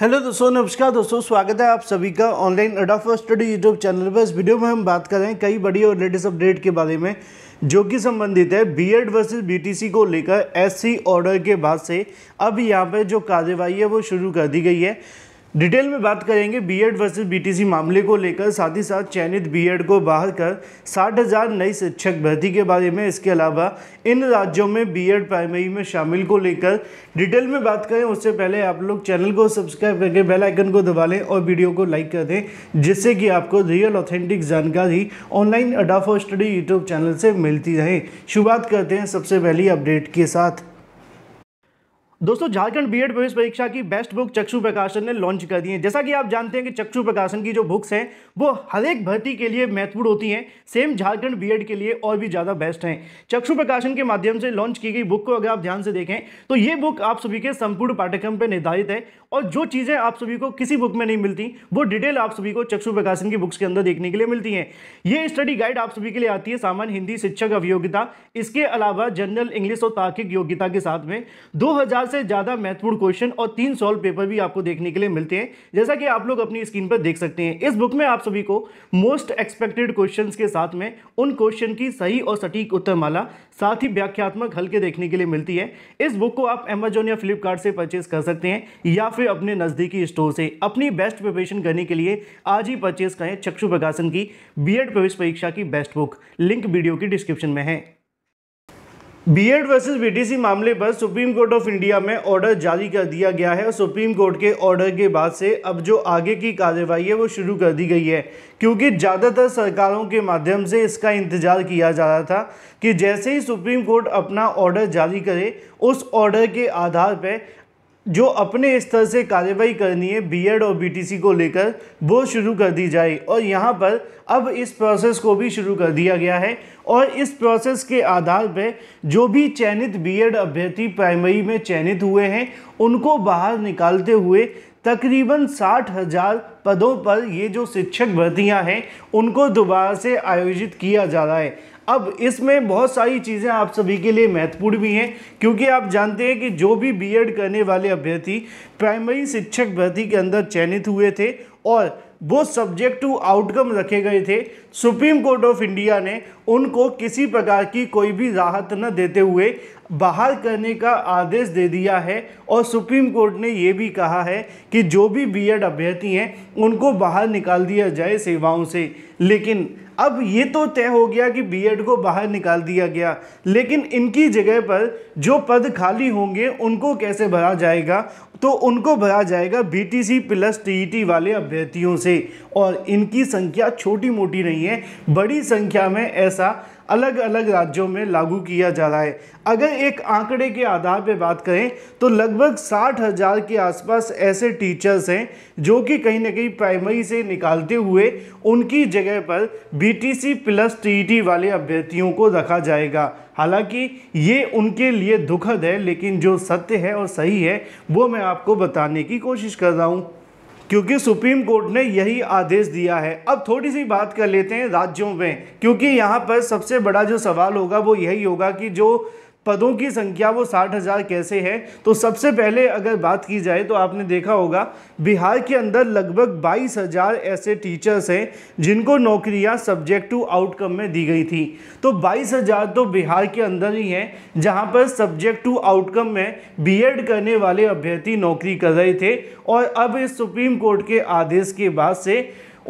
hello दोस्तों नमस्कार दोस्तों स्वागत है आप सभी का online Adda for study YouTube channel पर इस वीडियो में हम बात कर रहे हैं कई बड़ी और लेटेस्ट अपडेट के बारे में जो कि संबंधित है बीएड वर्सेस बीटीसी को लेकर एससी ऑर्डर के बाद से अब यहाँ पर जो कार्यवाही है वो शुरू कर दी गई है डिटेल में बात करेंगे बीएड वर्सेस बीटीसी मामले को लेकर साथ ही साथ चयनित बीएड को बाहर कर साठ हज़ार नई शिक्षक भर्ती के बारे में इसके अलावा इन राज्यों में बीएड प्राइमरी में शामिल को लेकर डिटेल में बात करें उससे पहले आप लोग चैनल को सब्सक्राइब करके बेल आइकन को दबा लें और वीडियो को लाइक कर दें जिससे कि आपको रियल ऑथेंटिक जानकारी online Adda for study YouTube channel से मिलती रहे शुरुआत करते हैं सबसे पहली अपडेट के साथ दोस्तों झारखंड बीएड प्रवेश परीक्षा की बेस्ट बुक चक्षु प्रकाशन ने लॉन्च कर दी है जैसा कि आप जानते हैं कि चक्षु प्रकाशन की जो बुक्स हैं वो हर एक भर्ती के लिए महत्वपूर्ण होती हैं सेम झारखंड बीएड के लिए और भी ज़्यादा बेस्ट हैं चक्षु प्रकाशन के माध्यम से लॉन्च की गई बुक को अगर आप ध्यान से देखें तो ये बुक आप सभी के संपूर्ण पाठ्यक्रम पर निर्धारित है और जो चीज़ें आप सभी को किसी बुक में नहीं मिलती वो डिटेल आप सभी को चक्षु प्रकाशन की बुक्स के अंदर देखने के लिए मिलती हैं ये स्टडी गाइड आप सभी के लिए आती है सामान्य हिंदी शिक्षक अभियोग्यता इसके अलावा जनरल इंग्लिश और तार्किक योग्यता के साथ में दो से ज़्यादा महत्वपूर्ण क्वेश्चन और तीन सॉल्व पेपर भी आपको देखने के लिए मिलते हैं जैसा कि आप लोग अपनी स्क्रीन पर देख सकते हैं इस बुक में आप सभी को मोस्ट एक्सपेक्टेड क्वेश्चन के साथ में उन क्वेश्चन की सही और सटीक उत्तरमाला साथ ही व्याख्यात्मक हल के देखने के लिए मिलती है इस बुक को आप एमेजोन या फ्लिपकार्ट से परचेज कर सकते हैं या फिर अपने नज़दीकी स्टोर से अपनी बेस्ट प्रिपरेशन करने के लिए आज ही परचेज करें चक्षु प्रकाशन की बीएड प्रवेश परीक्षा की बेस्ट बुक लिंक वीडियो की डिस्क्रिप्शन में है बीएड वर्सेस बीटीसी मामले पर सुप्रीम कोर्ट ऑफ इंडिया में ऑर्डर जारी कर दिया गया है और सुप्रीम कोर्ट के ऑर्डर के बाद से अब जो आगे की कार्यवाही है वो शुरू कर दी गई है क्योंकि ज़्यादातर सरकारों के माध्यम से इसका इंतज़ार किया जा रहा था कि जैसे ही सुप्रीम कोर्ट अपना ऑर्डर जारी करे उस ऑर्डर के आधार पर जो अपने स्तर से कार्यवाही करनी है बीएड और बीटीसी को लेकर वो शुरू कर दी जाए और यहाँ पर अब इस प्रोसेस को भी शुरू कर दिया गया है और इस प्रोसेस के आधार पर जो भी चयनित बीएड अभ्यर्थी प्राइमरी में चयनित हुए हैं उनको बाहर निकालते हुए तकरीबन साठ हज़ार पदों पर ये जो शिक्षक भर्तियां हैं उनको दोबारा से आयोजित किया जा रहा है अब इसमें बहुत सारी चीज़ें आप सभी के लिए महत्वपूर्ण भी हैं क्योंकि आप जानते हैं कि जो भी बीएड करने वाले अभ्यर्थी प्राइमरी शिक्षक भर्ती के अंदर चयनित हुए थे और वो सब्जेक्ट टू आउटकम रखे गए थे सुप्रीम कोर्ट ऑफ इंडिया ने उनको किसी प्रकार की कोई भी राहत न देते हुए बहाल करने का आदेश दे दिया है और सुप्रीम कोर्ट ने ये भी कहा है कि जो भी बीएड अभ्यर्थी हैं उनको बाहर निकाल दिया जाए सेवाओं से लेकिन अब ये तो तय हो गया कि बीएड को बाहर निकाल दिया गया लेकिन इनकी जगह पर जो पद खाली होंगे उनको कैसे भरा जाएगा तो उनको भरा जाएगा बीटीसी प्लस टीईटी वाले अभ्यर्थियों से और इनकी संख्या छोटी मोटी नहीं है बड़ी संख्या में ऐसा अलग अलग राज्यों में लागू किया जा रहा है अगर एक आंकड़े के आधार पर बात करें तो लगभग साठ हज़ार के आसपास ऐसे टीचर्स हैं जो कि कहीं ना कहीं प्राइमरी से निकालते हुए उनकी जगह पर बीटीसी प्लस टीईटी वाले अभ्यर्थियों को रखा जाएगा हालांकि ये उनके लिए दुखद है लेकिन जो सत्य है और सही है वो मैं आपको बताने की कोशिश कर रहा हूँ क्योंकि सुप्रीम कोर्ट ने यही आदेश दिया है अब थोड़ी सी बात कर लेते हैं राज्यों में क्योंकि यहाँ पर सबसे बड़ा जो सवाल होगा वो यही होगा कि जो पदों की संख्या वो साठ हज़ार कैसे है तो सबसे पहले अगर बात की जाए तो आपने देखा होगा बिहार के अंदर लगभग बाईस हज़ार ऐसे टीचर्स हैं जिनको नौकरियां सब्जेक्ट टू आउटकम में दी गई थी तो बाईस हज़ार तो बिहार के अंदर ही हैं जहां पर सब्जेक्ट टू आउटकम में बीएड करने वाले अभ्यर्थी नौकरी कर रहे थे और अब इस सुप्रीम कोर्ट के आदेश के बाद से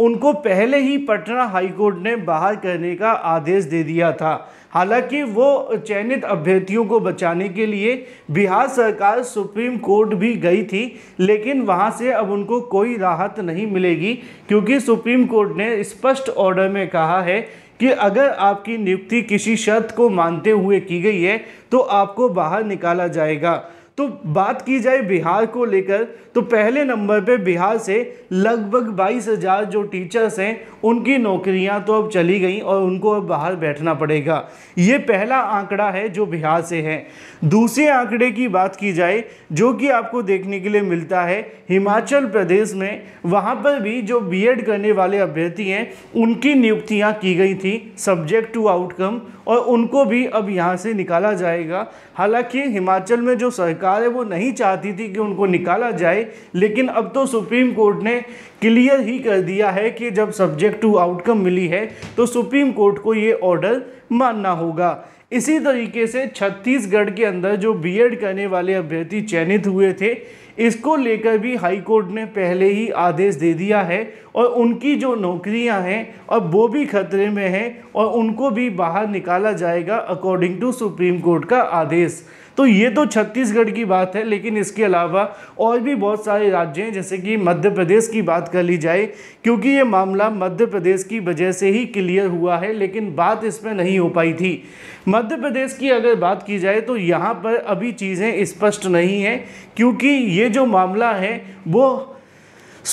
उनको पहले ही पटना हाईकोर्ट ने बाहर करने का आदेश दे दिया था हालांकि वो चयनित अभ्यर्थियों को बचाने के लिए बिहार सरकार सुप्रीम कोर्ट भी गई थी लेकिन वहां से अब उनको कोई राहत नहीं मिलेगी क्योंकि सुप्रीम कोर्ट ने स्पष्ट ऑर्डर में कहा है कि अगर आपकी नियुक्ति किसी शर्त को मानते हुए की गई है तो आपको बाहर निकाला जाएगा तो बात की जाए बिहार को लेकर तो पहले नंबर पे बिहार से लगभग बाईस हज़ार जो टीचर्स हैं उनकी नौकरियां तो अब चली गई और उनको अब बाहर बैठना पड़ेगा ये पहला आंकड़ा है जो बिहार से है दूसरे आंकड़े की बात की जाए जो कि आपको देखने के लिए मिलता है हिमाचल प्रदेश में वहाँ पर भी जो बीएड करने वाले अभ्यर्थी हैं उनकी नियुक्तियाँ की गई थी सब्जेक्ट टू आउटकम और उनको भी अब यहाँ से निकाला जाएगा हालांकि हिमाचल में जो सरकार सरकार है वो नहीं चाहती थी कि उनको निकाला जाए लेकिन अब तो सुप्रीम कोर्ट ने क्लियर ही कर दिया है कि जब सब्जेक्ट टू आउटकम मिली है तो सुप्रीम कोर्ट को ये ऑर्डर मानना होगा इसी तरीके से छत्तीसगढ़ के अंदर जो बीएड करने वाले अभ्यर्थी चयनित हुए थे इसको लेकर भी हाई कोर्ट ने पहले ही आदेश दे दिया है और उनकी जो नौकरियां हैं अब वो भी खतरे में हैं और उनको भी बाहर निकाला जाएगा अकॉर्डिंग टू सुप्रीम कोर्ट का आदेश तो ये तो छत्तीसगढ़ की बात है लेकिन इसके अलावा और भी बहुत सारे राज्य हैं जैसे कि मध्य प्रदेश की बात कर ली जाए क्योंकि ये मामला मध्य प्रदेश की वजह से ही क्लियर हुआ है लेकिन बात इसमें नहीं हो पाई थी मध्य प्रदेश की अगर बात की जाए तो यहाँ पर अभी चीज़ें स्पष्ट नहीं हैं क्योंकि ये जो मामला है वो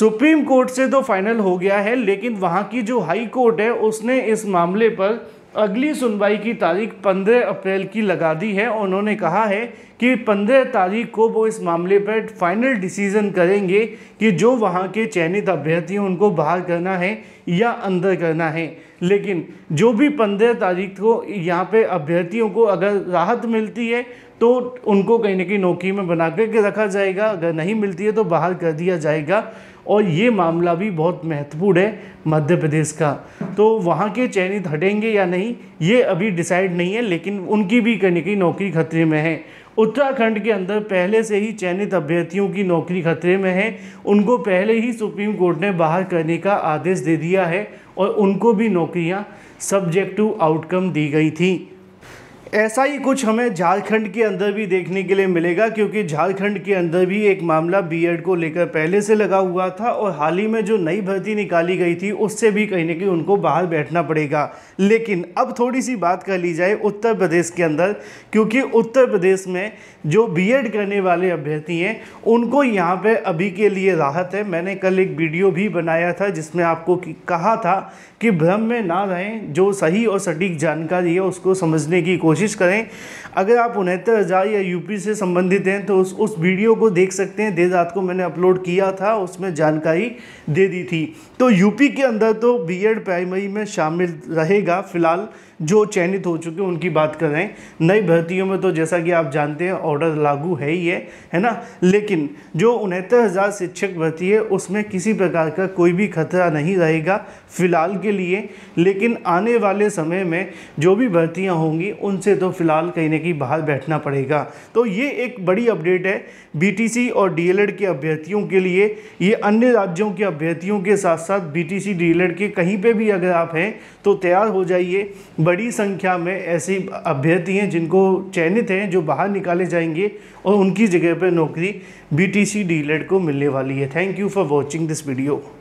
सुप्रीम कोर्ट से तो फाइनल हो गया है लेकिन वहाँ की जो हाई कोर्ट है उसने इस मामले पर अगली सुनवाई की तारीख 15 अप्रैल की लगा दी है उन्होंने कहा है कि 15 तारीख को वो इस मामले पर फाइनल डिसीज़न करेंगे कि जो वहाँ के चयनित अभ्यर्थी उनको बाहर करना है या अंदर करना है लेकिन जो भी 15 तारीख को यहाँ पे अभ्यर्थियों को अगर राहत मिलती है तो उनको कहीं ना कहीं नौकरी में बना करके रखा जाएगा अगर नहीं मिलती है तो बाहर कर दिया जाएगा और ये मामला भी बहुत महत्वपूर्ण है मध्य प्रदेश का तो वहाँ के चयनित हटेंगे या नहीं ये अभी डिसाइड नहीं है लेकिन उनकी भी कहीं कहीं नौकरी खतरे में है उत्तराखंड के अंदर पहले से ही चयनित अभ्यर्थियों की नौकरी खतरे में है उनको पहले ही सुप्रीम कोर्ट ने बाहर करने का आदेश दे दिया है और उनको भी नौकरियाँ सब्जेक्टिव आउटकम दी गई थी ऐसा ही कुछ हमें झारखंड के अंदर भी देखने के लिए मिलेगा क्योंकि झारखंड के अंदर भी एक मामला बीएड को लेकर पहले से लगा हुआ था और हाल ही में जो नई भर्ती निकाली गई थी उससे भी कहीं ना कहीं उनको बाहर बैठना पड़ेगा लेकिन अब थोड़ी सी बात कर ली जाए उत्तर प्रदेश के अंदर क्योंकि उत्तर प्रदेश में जो बी करने वाले अभ्यर्थी हैं उनको यहाँ पर अभी के लिए राहत है मैंने कल एक वीडियो भी बनाया था जिसमें आपको कहा था कि भ्रम में ना रहें जो सही और सटीक जानकारी है उसको समझने की कोशिश कोशिश करें अगर आप उनहत्तर हज़ार या यूपी से संबंधित हैं तो उस उस वीडियो को देख सकते हैं देर रात को मैंने अपलोड किया था उसमें जानकारी दे दी थी तो यूपी के अंदर तो बीएड प्राइमरी में शामिल रहेगा फिलहाल जो चयनित हो चुके हैं उनकी बात कर रहे हैं नई भर्तियों में तो जैसा कि आप जानते हैं ऑर्डर लागू है ही है है ना लेकिन जो उनहत्तर हज़ार शिक्षक भर्ती है उसमें किसी प्रकार का कोई भी खतरा नहीं रहेगा फ़िलहाल के लिए लेकिन आने वाले समय में जो भी भर्तियाँ होंगी उनसे तो फ़िलहाल कहीं ना कहीं बाहर बैठना पड़ेगा तो ये एक बड़ी अपडेट है बी और डी के अभ्यर्थियों के लिए ये अन्य राज्यों के अभ्यर्थियों के साथ साथ बी टी के कहीं पर भी अगर आप हैं तो तैयार हो जाइए बड़ी संख्या में ऐसी अभ्यर्थी हैं जिनको चयनित हैं जो बाहर निकाले जाएंगे और उनकी जगह पर नौकरी बी टी e को मिलने वाली है thank you for watching this video